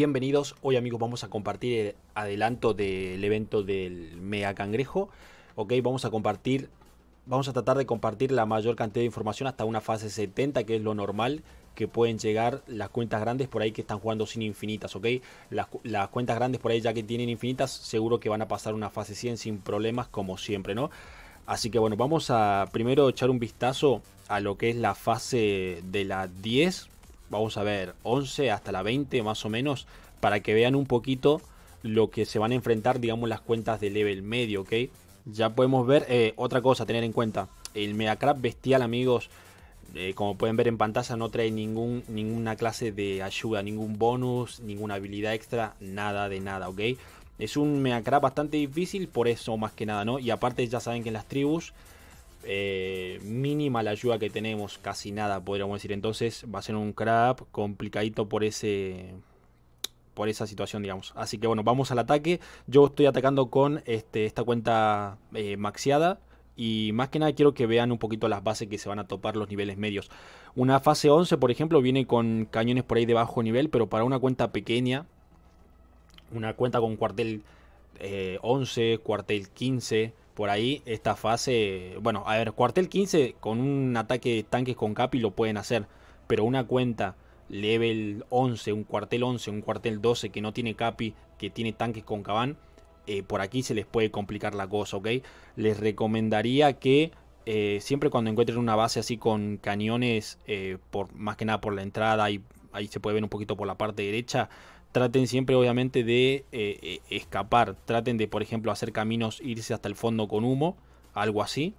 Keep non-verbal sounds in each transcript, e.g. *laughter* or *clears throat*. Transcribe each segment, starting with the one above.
bienvenidos. Hoy amigos vamos a compartir el adelanto del evento del Mega Cangrejo. Ok, vamos a compartir, vamos a tratar de compartir la mayor cantidad de información hasta una fase 70, que es lo normal que pueden llegar las cuentas grandes por ahí que están jugando sin infinitas, ¿ok? Las, cuentas grandes por ahí ya que tienen infinitas, seguro que van a pasar una fase 100 sin problemas como siempre, ¿no? Así que bueno, vamos a primero echar un vistazo a lo que es la fase de la 10, vamos a ver, 11 hasta la 20 más o menos, para que vean un poquito lo que se van a enfrentar, digamos, las cuentas de level medio, ¿ok? Ya podemos ver eh, otra cosa a tener en cuenta. El Megacrab bestial, amigos, eh, como pueden ver en pantalla, no trae ningún, ninguna clase de ayuda, ningún bonus, ninguna habilidad extra, nada de nada, ¿ok? Es un Megacrab bastante difícil, por eso más que nada, ¿no? Y aparte ya saben que en las tribus eh, mínima la ayuda que tenemos, casi nada podríamos decir. Entonces va a ser un crap complicadito por ese por esa situación, digamos. Así que bueno, vamos al ataque. Yo estoy atacando con este, esta cuenta eh, maxiada. Y más que nada quiero que vean un poquito las bases que se van a topar los niveles medios. Una fase 11, por ejemplo, viene con cañones por ahí de bajo nivel, pero para una cuenta pequeña, una cuenta con cuartel 11, eh, cuartel 15, por ahí esta fase, bueno, a ver, cuartel 15 con un ataque de tanques con capi lo pueden hacer, pero una cuenta level 11, un cuartel 11, un cuartel 12 que no tiene capi, que tiene tanques con cabán, eh, por aquí se les puede complicar la cosa, ¿ok? Les recomendaría que eh, siempre cuando encuentren una base así con cañones, eh, por, más que nada por la entrada y ahí se puede ver un poquito por la parte derecha, traten siempre obviamente de eh, eh, escapar, traten de por ejemplo hacer caminos, irse hasta el fondo con humo, algo así,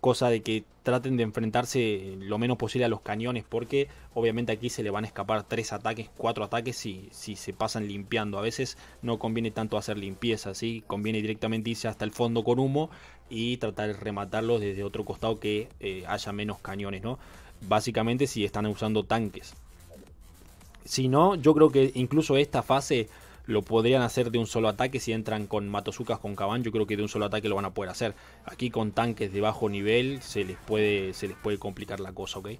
cosa de que traten de enfrentarse lo menos posible a los cañones porque obviamente aquí se le van a escapar tres ataques, cuatro ataques si, se pasan limpiando, a veces no conviene tanto hacer limpieza, conviene directamente irse hasta el fondo con humo y tratar de rematarlos desde otro costado que eh, haya menos cañones, ¿no? Básicamente si están usando tanques. Si no, yo creo que incluso esta fase lo podrían hacer de un solo ataque. Si entran con Matosukas, con Caban, yo creo que de un solo ataque lo van a poder hacer. Aquí con tanques de bajo nivel se les puede, se les puede complicar la cosa, ¿ok?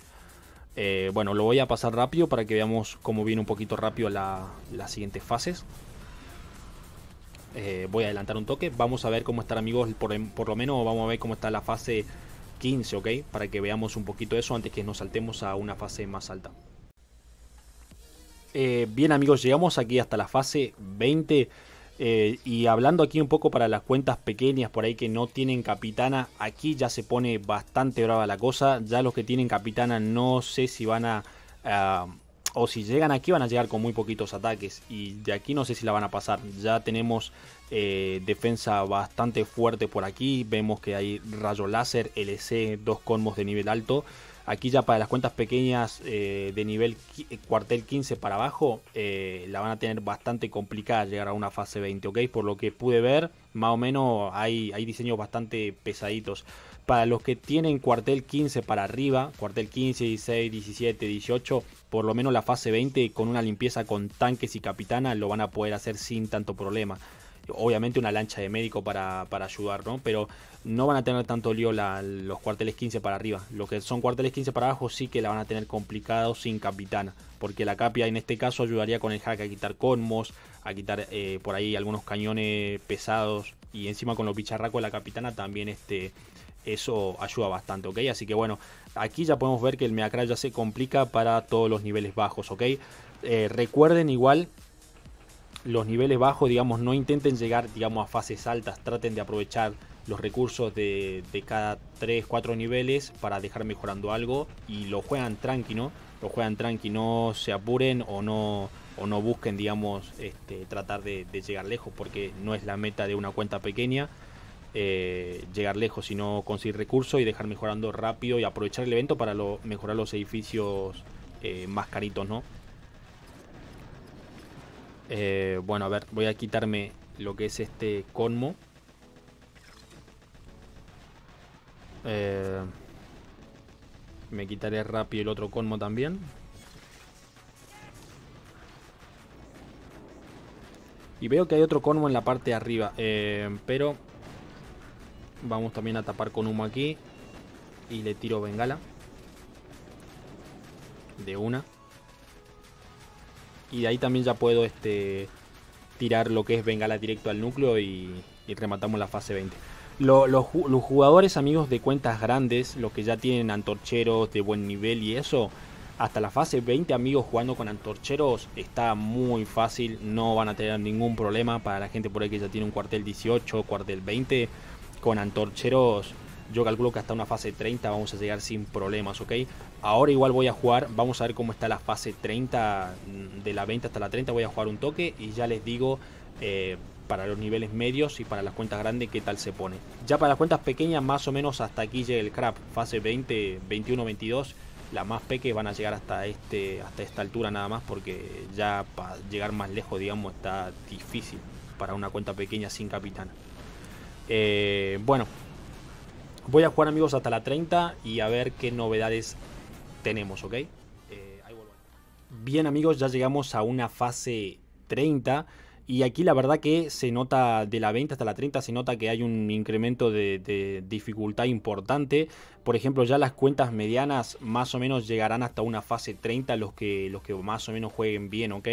Eh, bueno, lo voy a pasar rápido para que veamos cómo viene un poquito rápido las siguientes fases. Eh, voy a adelantar un toque. Vamos a ver cómo están amigos, por, por lo menos vamos a ver cómo está la fase 15, ¿ok? Para que veamos un poquito eso antes que nos saltemos a una fase más alta. Eh, bien amigos, llegamos aquí hasta la fase 20 eh, y hablando aquí un poco para las cuentas pequeñas por ahí que no tienen capitana, aquí ya se pone bastante brava la cosa, ya los que tienen capitana no sé si van a... o si llegan aquí van a llegar con muy poquitos ataques y de aquí no sé si la van a pasar. Ya tenemos eh, defensa bastante fuerte por aquí, vemos que hay rayo láser, LC, dos conmos de nivel alto. Aquí ya para las cuentas pequeñas eh, de nivel eh, cuartel 15 para abajo, eh, la van a tener bastante complicada llegar a una fase 20, ¿ok? Por lo que pude ver, más o menos hay, hay diseños bastante pesaditos. Para los que tienen cuartel 15 para arriba, cuartel 15, 16, 17, 18, por lo menos la fase 20 con una limpieza con tanques y capitana lo van a poder hacer sin tanto problema obviamente una lancha de médico para, para ayudar, ¿no? Pero no van a tener tanto lío los cuarteles 15 para arriba. Lo que son cuarteles 15 para abajo sí que la van a tener complicado sin capitana. Porque la capia en este caso ayudaría con el hack a quitar conmos, a quitar eh, por ahí algunos cañones pesados. Y encima con los bicharracos de la capitana también este, eso ayuda bastante, ¿ok? Así que bueno, aquí ya podemos ver que el Meacra ya se complica para todos los niveles bajos, ¿ok? Eh, recuerden igual los niveles bajos, digamos, no intenten llegar, digamos, a fases altas, traten de aprovechar los recursos de, cada 3, 4 niveles para dejar mejorando algo y lo juegan tranquilo ¿no? Lo juegan tranquilo no se apuren o no, o no busquen, digamos, este, tratar de, llegar lejos, porque no es la meta de una cuenta pequeña. Eh, llegar lejos, sino conseguir recursos y dejar mejorando rápido y aprovechar el evento para lo, mejorar los edificios eh, más caritos, ¿no? Eh, bueno, a ver, voy a quitarme lo que es este conmo. Eh, me quitaré rápido el otro conmo también. Y veo que hay otro conmo en la parte de arriba. Eh, pero vamos también a tapar con humo aquí. Y le tiro bengala. De una y de ahí también ya puedo este, tirar lo que es bengala directo al núcleo y, rematamos la fase 20. los jugadores amigos de cuentas grandes, los que ya tienen antorcheros de buen nivel y eso, hasta la fase 20 amigos jugando con antorcheros está muy fácil, no van a tener ningún problema para la gente por ahí que ya tiene un cuartel 18, cuartel 20, con antorcheros yo calculo que hasta una fase 30 vamos a llegar sin problemas, ¿ok? Ahora igual voy a jugar, vamos a ver cómo está la fase 30, mm, de la 20 hasta la 30 voy a jugar un toque y ya les digo... Eh, para los niveles medios y para las cuentas grandes qué tal se pone. Ya para las cuentas pequeñas más o menos hasta aquí llega el crap, fase 20, 21, 22. Las más pequeñas van a llegar hasta, este, hasta esta altura nada más porque ya para llegar más lejos digamos está difícil para una cuenta pequeña sin capitán. Eh, bueno, Voy a jugar amigos hasta la 30 y a ver qué novedades tenemos, ¿ok? Eh, bien amigos, ya llegamos a una fase 30 y aquí la verdad que se nota de la 20 hasta la 30 se nota que hay un incremento de, dificultad importante. Por ejemplo, ya las cuentas medianas más o menos llegarán hasta una fase 30 los que, los que más o menos jueguen bien, ¿ok?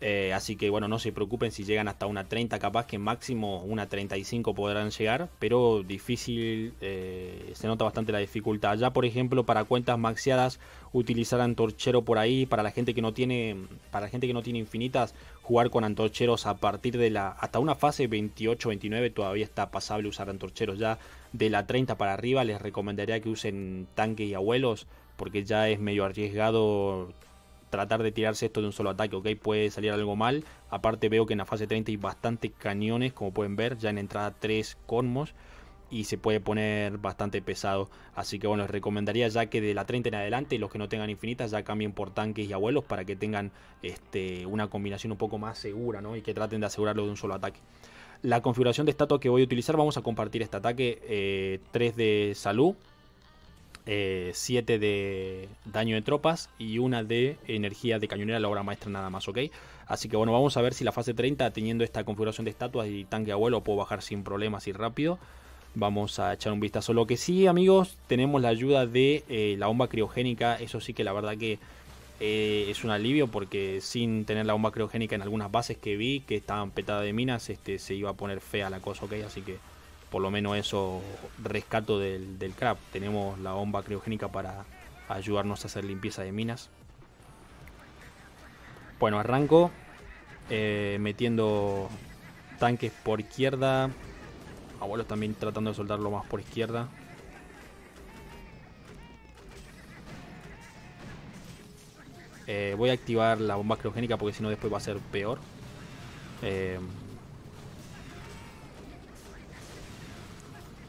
Eh, así que bueno, no se preocupen si llegan hasta una 30, capaz que máximo una 35 podrán llegar, pero difícil, eh, se nota bastante la dificultad. Ya por ejemplo, para cuentas maxiadas, utilizar antorchero por ahí, para la gente que no tiene, para la gente que no tiene infinitas, jugar con antorcheros a partir de la, hasta una fase 28-29 todavía está pasable usar antorcheros, ya de la 30 para arriba les recomendaría que usen tanque y abuelos, porque ya es medio arriesgado tratar de tirarse esto de un solo ataque, ¿ok? Puede salir algo mal. Aparte veo que en la fase 30 hay bastantes cañones, como pueden ver, ya en entrada 3 conmos. Y se puede poner bastante pesado. Así que bueno, les recomendaría ya que de la 30 en adelante, los que no tengan infinitas, ya cambien por tanques y abuelos para que tengan este, una combinación un poco más segura, ¿no? Y que traten de asegurarlo de un solo ataque la configuración de estatua que voy a utilizar. Vamos a compartir este ataque 3 eh, de salud, 7 eh, de daño de tropas y una de energía de cañonera, la obra maestra nada más, ¿ok? Así que bueno, vamos a ver si la fase 30, teniendo esta configuración de estatuas y tanque abuelo, puedo bajar sin problemas y rápido. Vamos a echar un vistazo. Lo que sí, amigos, tenemos la ayuda de eh, la bomba criogénica. Eso sí que la verdad que eh, es un alivio porque sin tener la bomba criogénica en algunas bases que vi que estaban petadas de minas, este, se iba a poner fea la cosa, ¿ok? Así que por lo menos eso rescato del, del crap. Tenemos la bomba criogénica para ayudarnos a hacer limpieza de minas. Bueno, arranco eh, metiendo tanques por izquierda. Abuelos también tratando de soltarlo más por izquierda. Eh, voy a activar la bomba criogénica porque si no después va a ser peor. Eh,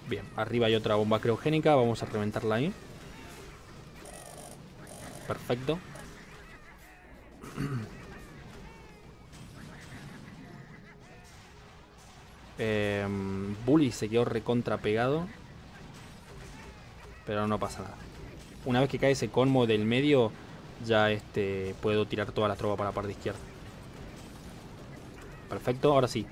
Bien, arriba hay otra bomba criogénica. Vamos a reventarla ahí. Perfecto. *clears throat* Em, Bully se quedó recontrapegado. Pero no pasa nada. Una vez que cae ese colmo del medio, ya este, puedo tirar todas las tropas para la parte izquierda. Perfecto, ahora sí.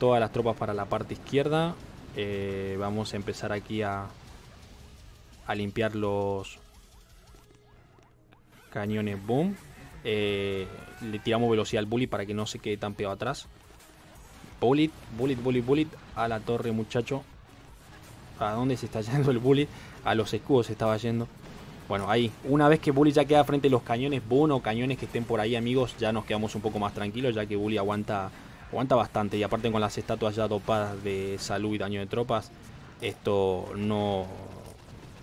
Todas las tropas para la parte izquierda. Eh, vamos a empezar aquí a, limpiar los cañones boom. Eh, le tiramos velocidad al bully para que no se quede tan pegado atrás. Bullet, bullet, bullet, bullet. A la torre, muchacho. ¿A dónde se está *laughs* yendo el bully? A los escudos se estaba yendo. Bueno, ahí. Una vez que Bully ya queda frente a los cañones boom o cañones que estén por ahí, amigos, ya nos quedamos un poco más tranquilos, ya que Bully aguanta aguanta bastante. Y aparte con las estatuas ya dopadas de salud y daño de tropas, esto no,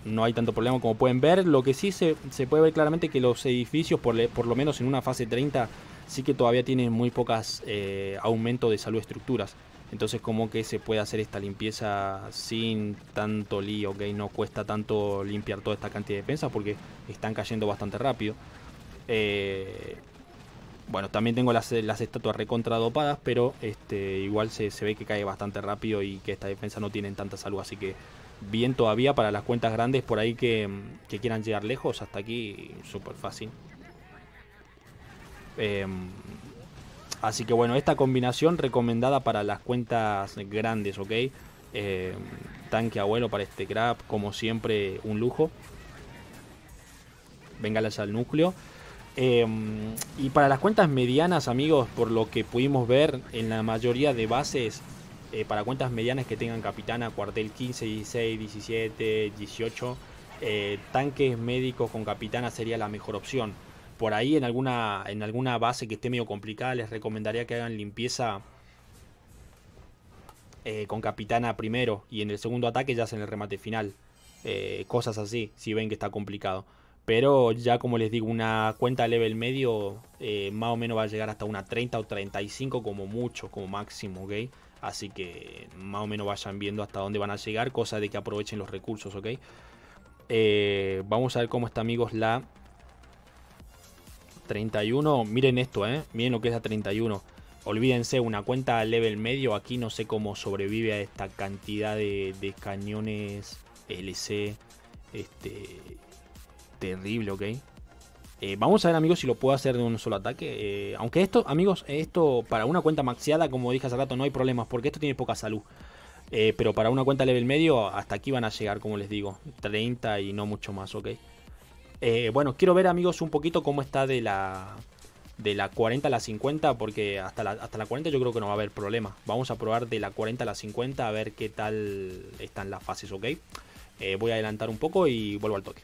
no hay tanto problema como pueden ver. Lo que sí se, puede ver claramente que los edificios, por, lo menos en una fase 30, sí que todavía tienen muy pocas eh, aumentos de salud estructuras. Entonces como que se puede hacer esta limpieza sin tanto lío, que No cuesta tanto limpiar toda esta cantidad de defensas porque están cayendo bastante rápido. Eh, bueno, también tengo las, eh, las estatuas recontradopadas, pero este, igual se, ve que cae bastante rápido y que esta defensa no tienen tanta salud, así que bien todavía para las cuentas grandes por ahí que, quieran llegar lejos, hasta aquí súper fácil. Em, así que bueno, esta combinación recomendada para las cuentas grandes, ¿ok? Em, tanque abuelo para este grab como siempre, un lujo. Vengalas al núcleo. Em, y para las cuentas medianas, amigos, por lo que pudimos ver en la mayoría de bases, eh, para cuentas medianas que tengan capitana, cuartel 15, 16, 17, 18, tanques médicos con capitana sería la mejor opción. Por ahí en alguna, en alguna base que esté medio complicada les recomendaría que hagan limpieza eh, con capitana primero y en el segundo ataque ya hacen el remate final. Eh, cosas así, si ven que está complicado. Pero ya como les digo, una cuenta level medio eh, más o menos va a llegar hasta una 30 o 35 como mucho, como máximo, ¿ok? Así que más o menos vayan viendo hasta dónde van a llegar, cosa de que aprovechen los recursos, ¿ok? Eh, vamos a ver cómo está, amigos, la 31. Miren esto, ¿eh? Miren lo que es la 31. Olvídense, una cuenta a level medio aquí no sé cómo sobrevive a esta cantidad de, de cañones LC este, terrible, ¿ok? Eh, vamos a ver, amigos, si lo puedo hacer de un solo ataque. Eh, aunque esto, amigos, esto para una cuenta maxiada, como dije hace rato, no hay problemas, porque esto tiene poca salud. Eh, pero para una cuenta level medio, hasta aquí van a llegar, como les digo. 30 y no mucho más, ¿ok? bueno, quiero ver, amigos, un poquito cómo está de la, de la 40 a la 50, porque hasta la, hasta la 40 yo creo que no va a haber problema. Vamos a probar de la 40 a la 50 a ver qué tal están las fases, ¿ok? voy a adelantar un poco y vuelvo al toque.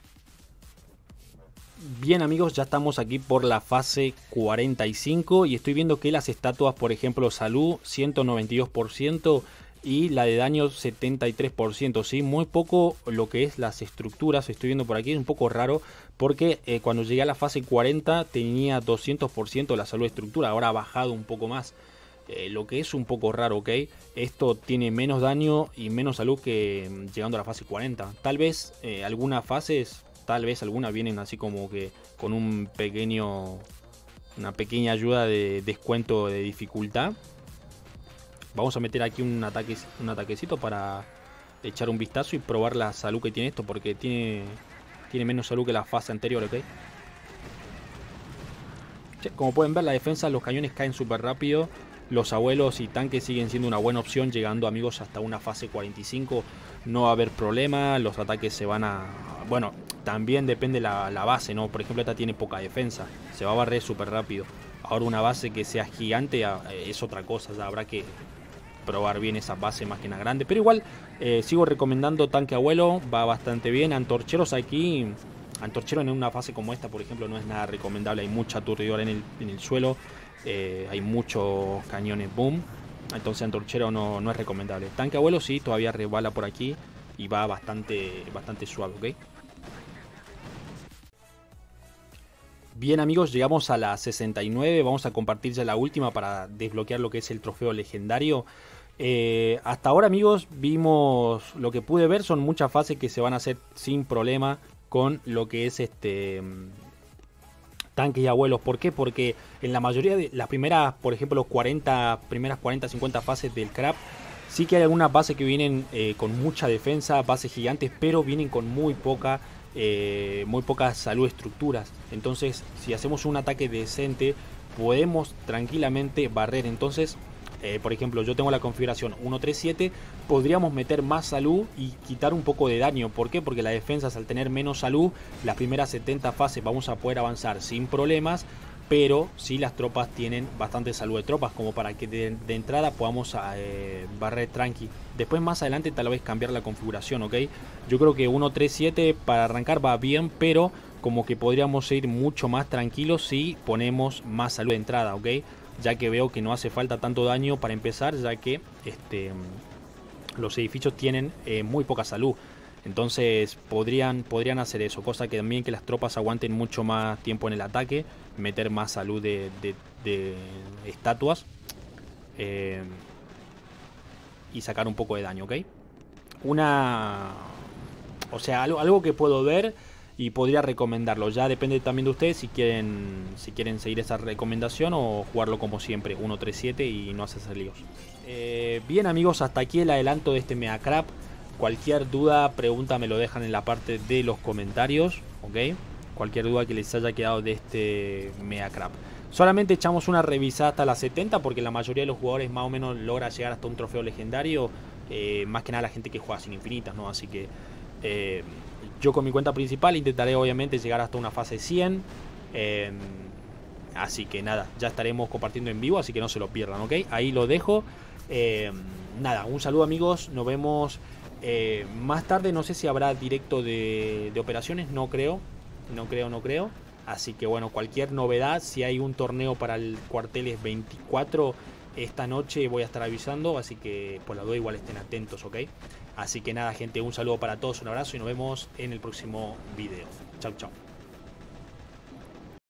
Bien amigos, ya estamos aquí por la fase 45 y estoy viendo que las estatuas, por ejemplo, salud 192% y la de daño 73%, ¿sí? Muy poco lo que es las estructuras, estoy viendo por aquí, es un poco raro porque eh, cuando llegué a la fase 40 tenía 200% la salud estructura, ahora ha bajado un poco más. Eh, lo que es un poco raro, ¿ok? Esto tiene menos daño y menos salud que mm, llegando a la fase 40. Tal vez eh, algunas fases tal vez algunas vienen así como que con un pequeño, una pequeña ayuda de descuento de dificultad. Vamos a meter aquí un, ataque, un ataquecito para echar un vistazo y probar la salud que tiene esto, porque tiene, tiene menos salud que la fase anterior, ¿ok? Como pueden ver, la defensa, los cañones caen súper rápido. Los abuelos y tanques siguen siendo una buena opción, llegando amigos hasta una fase 45. No va a haber problema, los ataques se van a... Bueno, también depende la, la base, ¿no? Por ejemplo, esta tiene poca defensa, se va a barrer súper rápido. Ahora una base que sea gigante ah, eh, es otra cosa, habrá que probar bien esa base más que nada grande. Pero igual eh, sigo recomendando tanque abuelo, va bastante bien. Antorcheros aquí, antorchero en una fase como esta, por ejemplo, no es nada recomendable. Hay mucha aturdidora en el, suelo, eh, hay muchos cañones boom. Entonces antorchero no, no es recomendable. Tanque abuelo sí, todavía resbala por aquí y va bastante, bastante suave, ¿ok? Bien amigos, llegamos a la 69, vamos a compartir ya la última para desbloquear lo que es el trofeo legendario. Eh, hasta ahora amigos, vimos lo que pude ver, son muchas fases que se van a hacer sin problema con lo que es este mm, tanques y abuelos. ¿Por qué? Porque en la mayoría de las primeras, por ejemplo, los 40, primeras 40, 50 fases del crap, sí que hay algunas bases que vienen eh, con mucha defensa, bases gigantes, pero vienen con muy poca eh, muy poca salud estructuras. Entonces, si hacemos un ataque decente, podemos tranquilamente barrer. Entonces, eh, por ejemplo, yo tengo la configuración 137, podríamos meter más salud y quitar un poco de daño. ¿Por qué? Porque las defensas al tener menos salud, las primeras 70 fases vamos a poder avanzar sin problemas pero si las tropas tienen bastante salud de tropas como para que de, entrada podamos ah, eh, barrer tranqui. Después más adelante tal vez cambiar la configuración, ¿ok? Yo creo que 1.3.7 para arrancar va bien, pero como que podríamos ir mucho más tranquilos si ponemos más salud de entrada, ¿ok? Ya que veo que no hace falta tanto daño para empezar, ya que este, los edificios tienen eh, muy poca salud. Entonces podrían, podrían hacer eso, cosa que también que las tropas aguanten mucho más tiempo en el ataque meter más salud de, estatuas eh, y sacar un poco de daño, ¿ok? Una... O sea, algo, que puedo ver y podría recomendarlo. Ya depende también de ustedes si quieren, si quieren seguir esa recomendación o jugarlo como siempre, 137 y no hacerse líos. Eh, bien amigos, hasta aquí el adelanto de este MeaCrap, Cualquier duda, pregunta me lo dejan en la parte de los comentarios, ¿ok? cualquier duda que les haya quedado de este Mega crap. Solamente echamos una revisada hasta las 70 porque la mayoría de los jugadores más o menos logra llegar hasta un trofeo legendario. Eh, más que nada la gente que juega sin infinitas, ¿no? Así que eh, yo con mi cuenta principal intentaré obviamente llegar hasta una fase 100. Eh, así que nada, ya estaremos compartiendo en vivo, así que no se lo pierdan, ¿ok? Ahí lo dejo. nada, un saludo amigos, nos vemos más tarde, no sé si habrá directo de operaciones, no creo, no creo, no creo. Así que bueno, cualquier novedad, si hay un torneo para el cuarteles 24, esta noche voy a estar avisando, así que por la duda igual estén atentos, ¿ok? Así que nada, gente, un saludo para todos, un abrazo y nos vemos en el próximo video. Chau, chau.